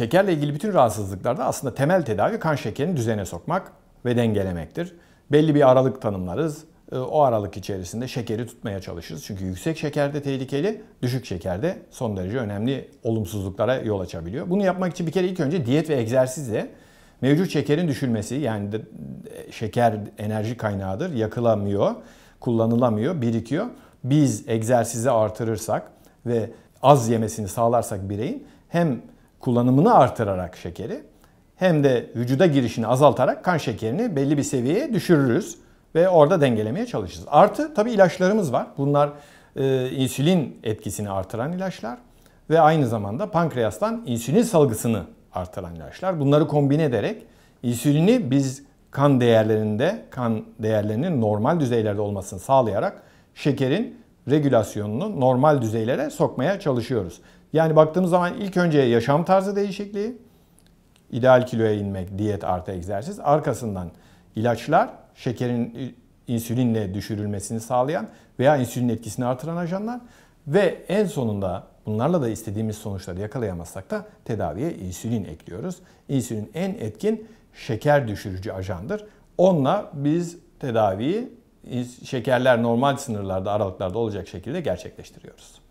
Şekerle ilgili bütün rahatsızlıklarda aslında temel tedavi kan şekerini düzene sokmak ve dengelemektir. Belli bir aralık tanımlarız. Ee, o aralık içerisinde şekeri tutmaya çalışırız. Çünkü yüksek şekerde tehlikeli, düşük şekerde son derece önemli olumsuzluklara yol açabiliyor. Bunu yapmak için bir kere ilk önce diyet ve egzersizle mevcut şekerin düşülmesi yani e, şeker enerji kaynağıdır. Yakılamıyor, kullanılamıyor, birikiyor. Biz egzersizi artırırsak ve az yemesini sağlarsak bireyin hem kullanımını artırarak şekeri hem de vücuda girişini azaltarak kan şekerini belli bir seviyeye düşürürüz ve orada dengelemeye çalışırız. Artı tabii ilaçlarımız var. Bunlar e, insülin etkisini artıran ilaçlar ve aynı zamanda pankreastan insülin salgısını artıran ilaçlar. Bunları kombine ederek insülini biz kan değerlerinde, kan değerlerinin normal düzeylerde olmasını sağlayarak şekerin regülasyonunu normal düzeylere sokmaya çalışıyoruz. Yani baktığımız zaman ilk önce yaşam tarzı değişikliği, ideal kiloya inmek, diyet artı egzersiz. Arkasından ilaçlar, şekerin insülinle düşürülmesini sağlayan veya insülin etkisini artıran ajanlar ve en sonunda bunlarla da istediğimiz sonuçları yakalayamazsak da tedaviye insülin ekliyoruz. İnsülin en etkin şeker düşürücü ajandır. Onunla biz tedaviyi şekerler normal sınırlarda, aralıklarda olacak şekilde gerçekleştiriyoruz.